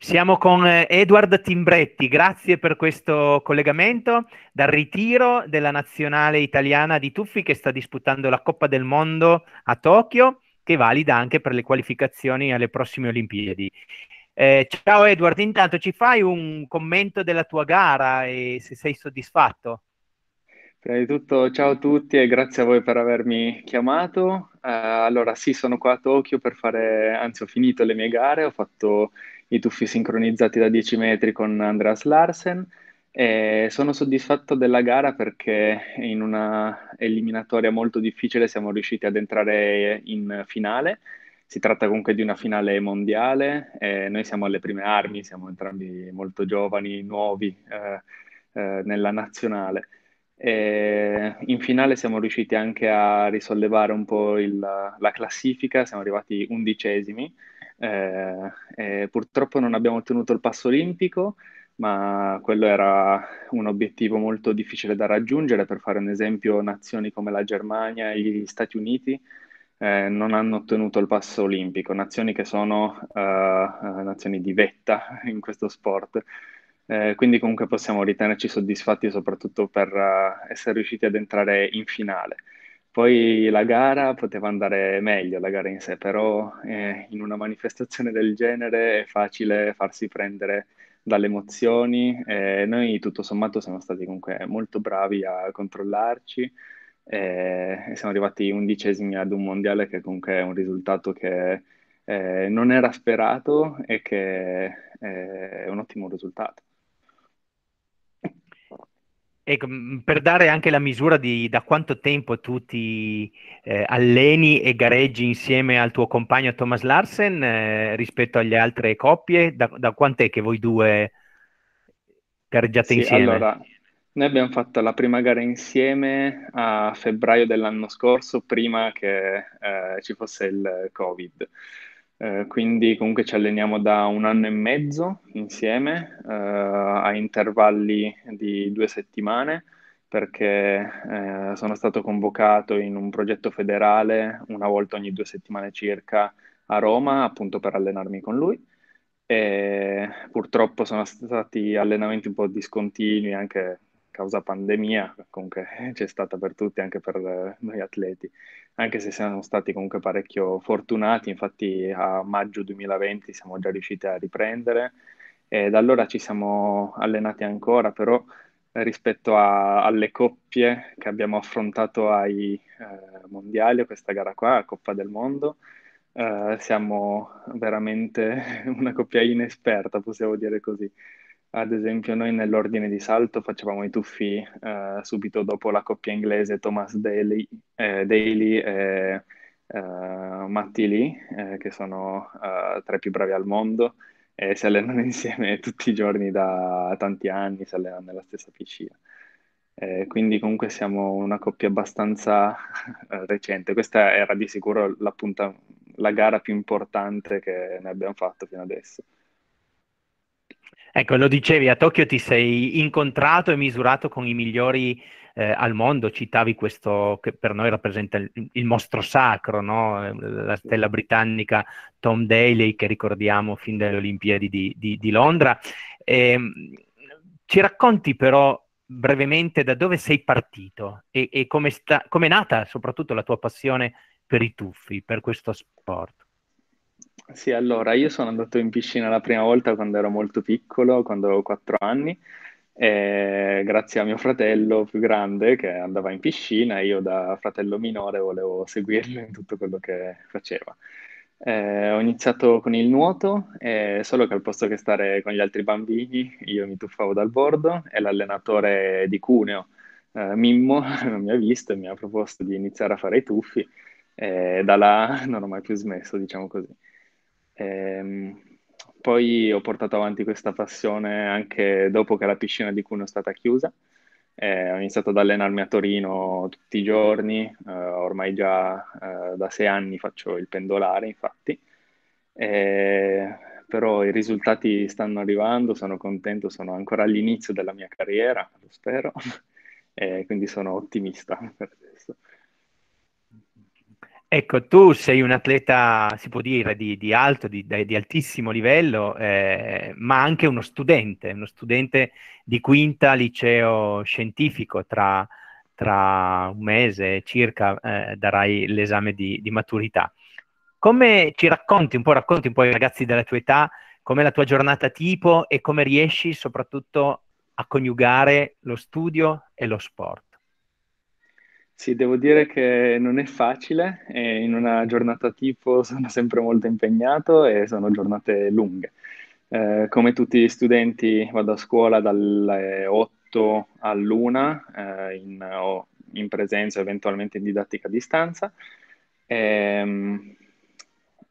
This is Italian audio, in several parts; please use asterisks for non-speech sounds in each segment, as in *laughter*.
Siamo con eh, Edward Timbretti, grazie per questo collegamento dal ritiro della nazionale italiana di tuffi che sta disputando la Coppa del Mondo a Tokyo, che è valida anche per le qualificazioni alle prossime Olimpiadi. Eh, ciao Edward, intanto ci fai un commento della tua gara e se sei soddisfatto? Prima di tutto ciao a tutti e grazie a voi per avermi chiamato. Uh, allora sì, sono qua a Tokyo per fare, anzi ho finito le mie gare, ho fatto i tuffi sincronizzati da 10 metri con Andreas Larsen. E sono soddisfatto della gara perché in una eliminatoria molto difficile siamo riusciti ad entrare in finale. Si tratta comunque di una finale mondiale, noi siamo alle prime armi, siamo entrambi molto giovani, nuovi eh, eh, nella nazionale. E in finale siamo riusciti anche a risollevare un po' il, la classifica, siamo arrivati undicesimi. Eh, eh, purtroppo non abbiamo ottenuto il passo olimpico, ma quello era un obiettivo molto difficile da raggiungere. Per fare un esempio, nazioni come la Germania e gli Stati Uniti eh, non hanno ottenuto il passo olimpico, nazioni che sono eh, eh nazioni di vetta *laughs* in questo sport. Eh, quindi comunque possiamo ritenerci soddisfatti soprattutto per eh, essere riusciti ad entrare in finale. Poi la gara poteva andare meglio, la gara in sé, però eh, in una manifestazione del genere è facile farsi prendere dalle emozioni. Eh, noi tutto sommato siamo stati comunque molto bravi a controllarci eh, e siamo arrivati undicesimi ad un mondiale che comunque è un risultato che eh, non era sperato e che eh, è un ottimo risultato. E mm, per dare anche la misura di da quanto tempo tu ti eh, alleni e gareggi insieme al tuo compagno Thomas Larsen eh, rispetto alle altre coppie, da, da quant'è che voi due gareggiate sì, insieme? Allora, noi abbiamo fatto la prima gara insieme a febbraio dell'anno scorso, prima che eh, ci fosse il Covid. Eh, quindi comunque ci alleniamo da un anno e mezzo insieme eh, a intervalli di due settimane perché eh, sono stato convocato in un progetto federale una volta ogni due settimane circa a Roma appunto per allenarmi con lui e purtroppo sono stati allenamenti un po' discontinui anche causa pandemia, comunque eh, c'è stata per tutti, anche per eh, noi atleti, anche se siamo stati comunque parecchio fortunati, infatti a maggio 2020 siamo già riusciti a riprendere e eh, da allora ci siamo allenati ancora, però rispetto a, alle coppie che abbiamo affrontato ai eh, mondiali, questa gara qua, Coppa del Mondo, eh, siamo veramente *laughs* una coppia inesperta, possiamo dire così. Ad esempio, noi nell'ordine di salto facevamo i tuffi eh, subito dopo la coppia inglese Thomas Daly, eh, Daly e eh, Matti Lee, eh, che sono eh, tra i più bravi al mondo e si allenano *laughs* insieme tutti i giorni da tanti anni, si allenano nella stessa piscina. Eh, quindi comunque siamo una coppia abbastanza *laughs* recente. Questa era di sicuro la gara più importante che ne abbiamo fatto fino adesso. Ecco, lo dicevi, a Tokyo ti sei incontrato e misurato con i migliori eh, al mondo, citavi questo che per noi rappresenta il, il mostro sacro, no? Eh, la stella britannica Tom Daley che ricordiamo fin dalle Olimpiadi di, di, di Londra. E, ehm, ci racconti però brevemente da dove sei partito e, e come, sta, come è nata soprattutto la tua passione per i tuffi, per questo sport? Sì, allora io sono andato in piscina la prima volta quando ero molto piccolo, quando avevo 4 anni, e grazie a mio fratello più grande che andava in piscina, io da fratello minore volevo seguirlo in tutto quello che faceva. Eh, ho iniziato con il nuoto, eh, solo che al posto che stare con gli altri bambini, io mi tuffavo dal bordo e l'allenatore di Cuneo, eh, Mimmo, *laughs* non mi ha visto e mi ha proposto di iniziare a fare i tuffi eh, e da là *laughs* non ho mai più smesso, diciamo così. E, ehm, poi ho portato avanti questa passione anche dopo che la piscina di Cuno è stata chiusa. Eh, ho iniziato ad allenarmi a Torino tutti i giorni, eh, ormai già eh, da sei anni faccio il pendolare, infatti. Eh, però i risultati stanno arrivando, sono contento, sono ancora all'inizio della mia carriera, lo spero, *laughs* eh, quindi sono ottimista *laughs* per adesso. Ecco, tu sei un atleta, si può dire, di, di alto, di, di, altissimo livello, eh, ma anche uno studente, uno studente di quinta liceo scientifico. Tra, tra un mese circa eh, darai l'esame di, di, maturità. Come ci racconti un po', racconti un po' i ragazzi della tua età, com'è la tua giornata tipo e come riesci soprattutto a coniugare lo studio e lo sport? Sì, devo dire che non è facile, e in una giornata tipo sono sempre molto impegnato e sono giornate lunghe. Eh, come tutti gli studenti vado a scuola dalle 8 all'1 eh, in, in presenza, eventualmente in didattica a distanza. E, ehm,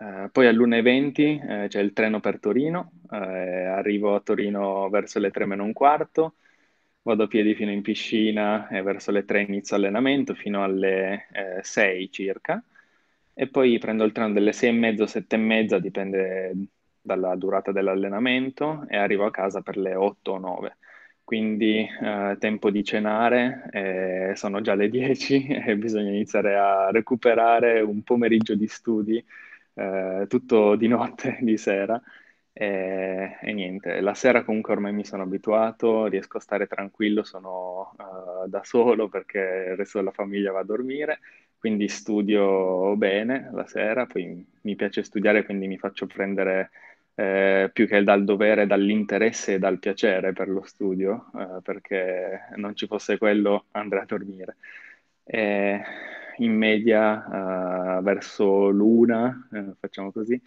eh, poi all'1.20 eh, c'è il treno per Torino, eh, arrivo a Torino verso le 3 meno un quarto, vado a piedi fino in piscina e verso le 3 inizio allenamento fino alle eh, 6 circa e poi prendo il treno delle 6 e mezzo, 7 e mezza, dipende dalla durata dell'allenamento e arrivo a casa per le 8 o 9. Quindi eh, tempo di cenare, eh, sono già le 10 *laughs* e bisogna iniziare a recuperare un pomeriggio di studi, eh, tutto di notte, di sera e, eh, e, niente, la sera comunque ormai mi sono abituato, riesco a stare tranquillo, sono uh, da solo perché il resto della famiglia va a dormire, quindi studio bene la sera, poi mi piace studiare, quindi mi faccio prendere eh, più che dal dovere, dall'interesse e dal piacere per lo studio, eh, perché non ci fosse quello andrei a dormire. E in media uh, verso l'una, eh, facciamo così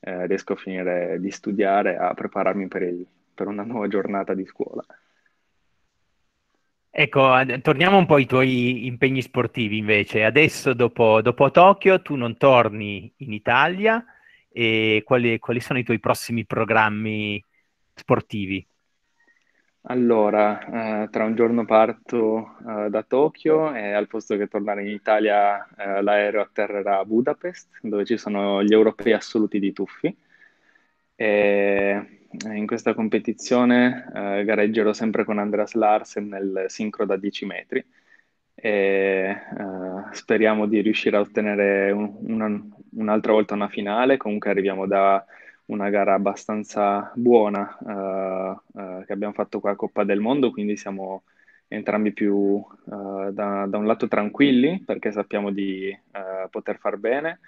eh, riesco a finire di studiare, a prepararmi per, il, per una nuova giornata di scuola. Ecco, torniamo un po' ai tuoi impegni sportivi invece. Adesso, dopo, dopo Tokyo, tu non torni in Italia e quali, quali sono i tuoi prossimi programmi sportivi? Allora, eh, tra un giorno parto eh, da Tokyo e al posto che tornare in Italia eh, l'aereo atterrerà a Budapest, dove ci sono gli europei assoluti di tuffi. E eh, in questa competizione eh, gareggerò sempre con Andreas Larsen nel sincro da 10 metri e eh, speriamo di riuscire a ottenere un, una, un'altra volta una finale, comunque arriviamo da una gara abbastanza buona uh, uh, che abbiamo fatto qua a Coppa del Mondo, quindi siamo entrambi più uh, da, da, un lato tranquilli perché sappiamo di poter far bene,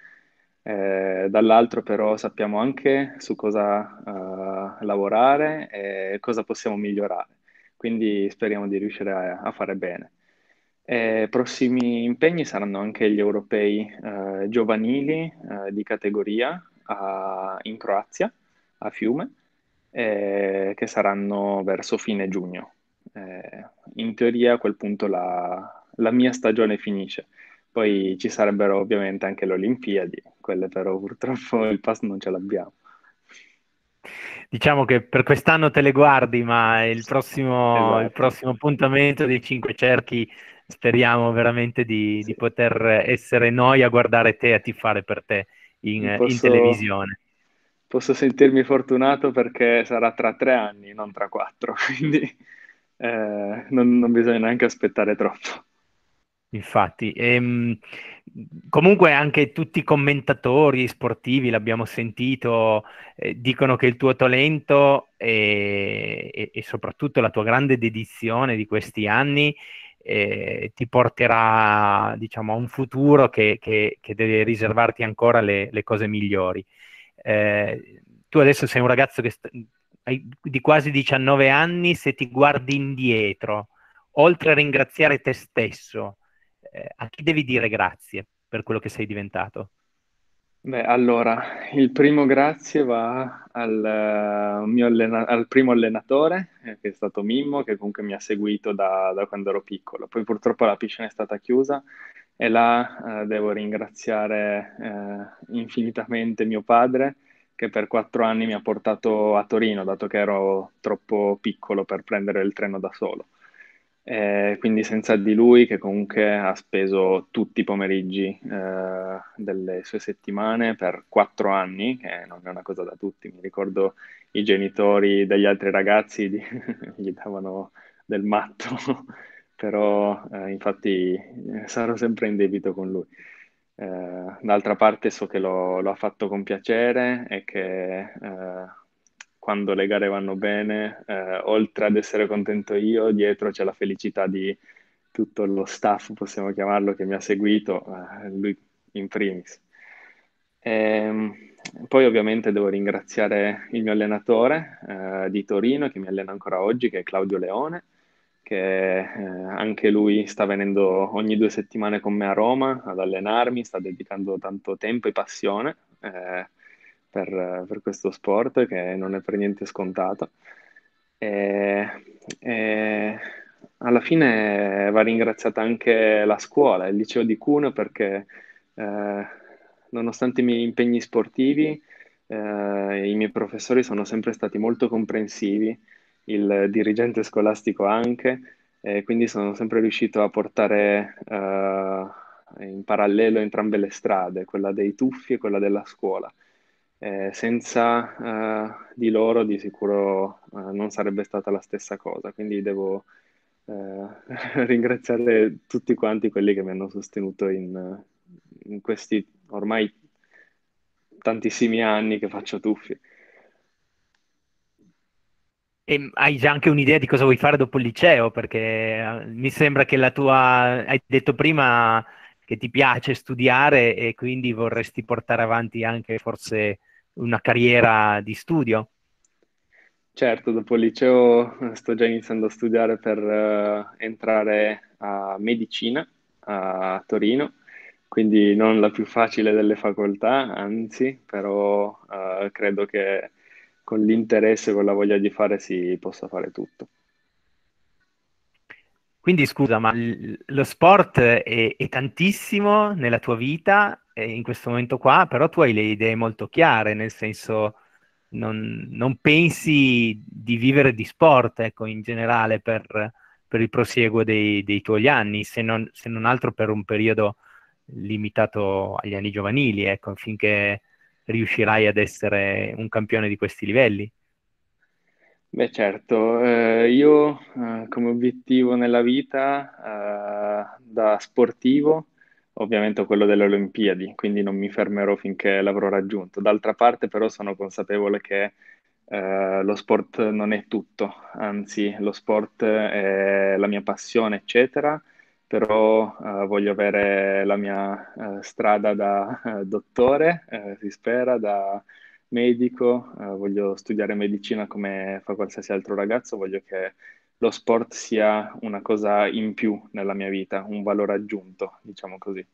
eh, dall'altro però sappiamo anche su cosa lavorare e cosa possiamo migliorare, quindi speriamo di riuscire a, a fare bene. Eh, prossimi impegni saranno anche gli europei giovanili di categoria, a, in Croazia, a Fiume, eh, che saranno verso fine giugno. Eh, in teoria a quel punto la, la, mia stagione finisce. Poi ci sarebbero ovviamente anche le Olimpiadi, quelle però purtroppo il pass non ce l'abbiamo. Diciamo che per quest'anno te le guardi, ma il prossimo, esatto. il prossimo appuntamento dei Cinque Cerchi speriamo veramente di, sì. di poter essere noi a guardare te e a tifare per te eh, in, posso, in televisione. Posso sentirmi fortunato perché sarà tra tre anni, non tra quattro, *laughs* quindi eh, non, non bisogna neanche aspettare troppo. Infatti, ehm, comunque anche tutti i commentatori sportivi, l'abbiamo sentito, eh, dicono che il tuo talento e, e, e, soprattutto la tua grande dedizione di questi anni eh, ti porterà diciamo, a un futuro che, che, che deve riservarti ancora le, le cose migliori. Eh, tu adesso sei un ragazzo st- di quasi 19 anni, se ti guardi indietro, oltre a ringraziare te stesso, eh, a chi devi dire grazie per quello che sei diventato? Beh, allora, il primo grazie va al, eh, mio allena- al primo allenatore, eh, che è stato Mimmo, che comunque mi ha seguito da, da quando ero piccolo. Poi purtroppo la piscina è stata chiusa e là eh, devo ringraziare eh, infinitamente mio padre, che per quattro anni mi ha portato a Torino, dato che ero troppo piccolo per prendere il treno da solo. Eh, quindi senza di lui che comunque ha speso tutti i pomeriggi eh, delle sue settimane per quattro anni, che non è una cosa da tutti, mi ricordo i genitori degli altri ragazzi di... *laughs* gli davano del matto, *laughs* però eh, infatti eh, sarò sempre in debito con lui. Eh, d'altra parte so che lo, lo, ha fatto con piacere e che eh, quando le gare vanno bene, eh, oltre ad essere contento io, dietro c'è la felicità di tutto lo staff, possiamo chiamarlo, che mi ha seguito, eh, lui in primis. E, ehm, poi ovviamente devo ringraziare il mio allenatore eh, di Torino, che mi allena ancora oggi, che è Claudio Leone, che eh, anche lui sta venendo ogni due settimane con me a Roma ad allenarmi, sta dedicando tanto tempo e passione. Eh, per, per questo sport che non è per niente scontato. E, e alla fine va ringraziata anche la scuola, il liceo di Cuneo, perché eh, nonostante i miei impegni sportivi, eh, i miei professori sono sempre stati molto comprensivi, il dirigente scolastico anche, e quindi sono sempre riuscito a portare eh, in parallelo entrambe le strade, quella dei tuffi e quella della scuola. Eh, senza uh, di loro di sicuro uh, non sarebbe stata la stessa cosa, quindi devo uh, *laughs* ringraziare tutti quanti quelli che mi hanno sostenuto in, in questi ormai tantissimi anni che faccio tuffi. E hai già anche un'idea di cosa vuoi fare dopo il liceo? Perché mi sembra che la tua, hai detto prima che ti piace studiare e quindi vorresti portare avanti anche forse una carriera di studio? Certo, dopo il liceo sto già iniziando a studiare per uh, entrare a medicina a Torino, quindi non la più facile delle facoltà, anzi, però uh, credo che con l'interesse e con la voglia di fare si possa fare tutto. Quindi scusa, ma l- lo sport è-, è, tantissimo nella tua vita, eh, in questo momento qua, però tu hai le idee molto chiare, nel senso non, non pensi di vivere di sport, ecco, in generale per, per il prosieguo dei-, dei, tuoi anni, se non, se non altro per un periodo limitato agli anni giovanili, ecco, finché riuscirai ad essere un campione di questi livelli. Beh, certo, eh, io eh, come obiettivo nella vita, eh, da sportivo, ovviamente ho quello delle Olimpiadi, quindi non mi fermerò finché l'avrò raggiunto. D'altra parte, però, sono consapevole che eh, lo sport non è tutto, anzi, lo sport è la mia passione, eccetera, però eh, voglio avere la mia eh, strada da dottore, si spera, da medico, eh, voglio studiare medicina come fa qualsiasi altro ragazzo, voglio che lo sport sia una cosa in più nella mia vita, un valore aggiunto, diciamo così.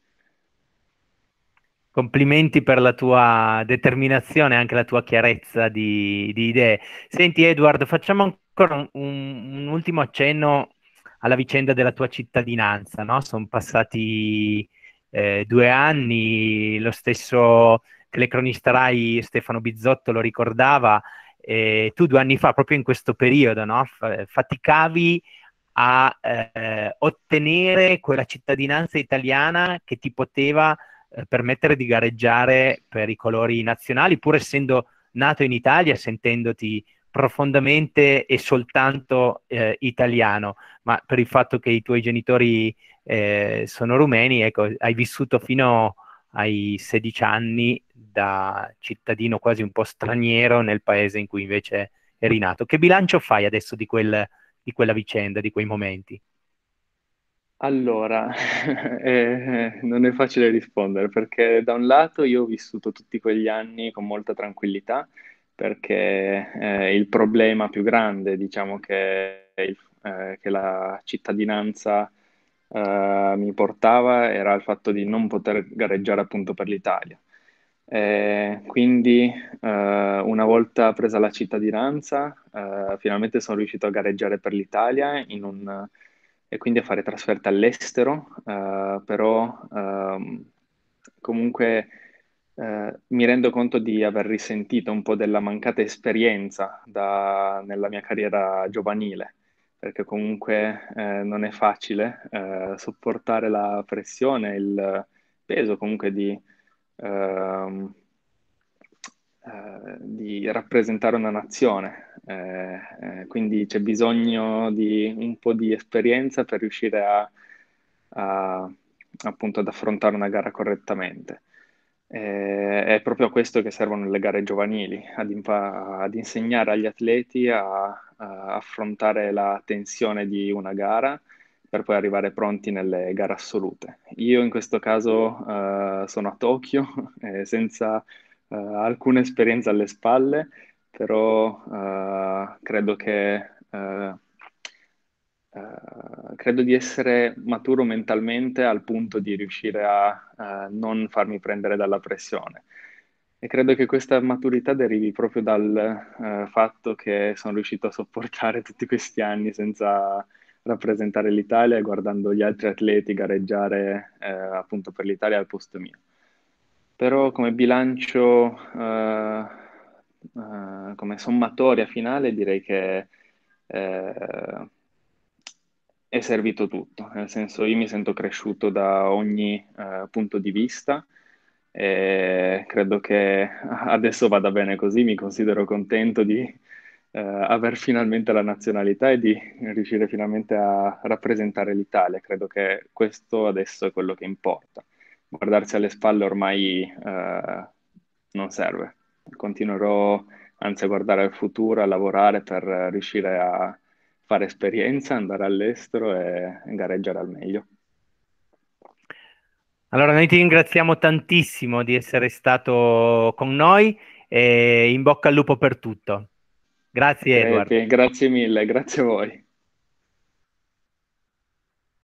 Complimenti per la tua determinazione e anche la tua chiarezza di, di, idee. Senti Edward, facciamo ancora un, un, ultimo accenno alla vicenda della tua cittadinanza. No? Sono passati eh, due anni, lo stesso telecronista Rai Stefano Bizzotto lo ricordava, eh, tu due anni fa, proprio in questo periodo, no? F- faticavi a eh, ottenere quella cittadinanza italiana che ti poteva eh, permettere di gareggiare per i colori nazionali, pur essendo nato in Italia, sentendoti profondamente e soltanto eh, italiano, ma per il fatto che i tuoi genitori eh, sono rumeni, ecco, hai vissuto fino a ai 16 anni da cittadino quasi un po' straniero nel paese in cui invece eri nato. Che bilancio fai adesso di, quel, di quella vicenda, di quei momenti? Allora, *laughs* eh, eh, non è facile rispondere perché da un lato io ho vissuto tutti quegli anni con molta tranquillità perché eh, il problema più grande, diciamo che, eh, che la cittadinanza eh, mi portava era il fatto di non poter gareggiare appunto per l'Italia. Eh, quindi eh, una volta presa la cittadinanza, eh, finalmente sono riuscito a gareggiare per l'Italia un, e quindi a fare trasferte all'estero, eh, però ehm, comunque Uh, mi rendo conto di aver risentito un po' della mancata esperienza da, nella mia carriera giovanile perché comunque eh, non è facile eh, sopportare la pressione, il peso comunque di, ehm, eh, di rappresentare una nazione. Eh, eh, quindi c'è bisogno di un po' di esperienza per riuscire a, a appunto ad affrontare una gara correttamente. Eh, è proprio a questo che servono le gare giovanili, ad, impa- ad insegnare agli atleti a, affrontare la tensione di una gara per poi arrivare pronti nelle gare assolute. Io in questo caso uh, sono a Tokyo *laughs* eh, senza uh, alcuna esperienza alle spalle, però uh, credo che credo di essere maturo mentalmente al punto di riuscire a non farmi prendere dalla pressione. E credo che questa maturità derivi proprio dal uh, fatto che sono riuscito a sopportare tutti questi anni senza rappresentare l'Italia e guardando gli altri atleti gareggiare eh, appunto per l'Italia al posto mio. Però come bilancio, uh, uh, come sommatoria finale direi che è servito tutto, nel senso io mi sento cresciuto da ogni punto di vista e credo che adesso vada bene così, mi considero contento di eh, aver finalmente la nazionalità e di riuscire finalmente a rappresentare l'Italia, credo che questo adesso è quello che importa. Guardarsi alle spalle ormai eh, non serve, continuerò anzi a guardare al futuro, a lavorare per riuscire a fare esperienza, andare all'estero e gareggiare al meglio. Allora, noi ti ringraziamo tantissimo di essere stato con noi e in bocca al lupo per tutto. Grazie, Edward. grazie mille, grazie a voi.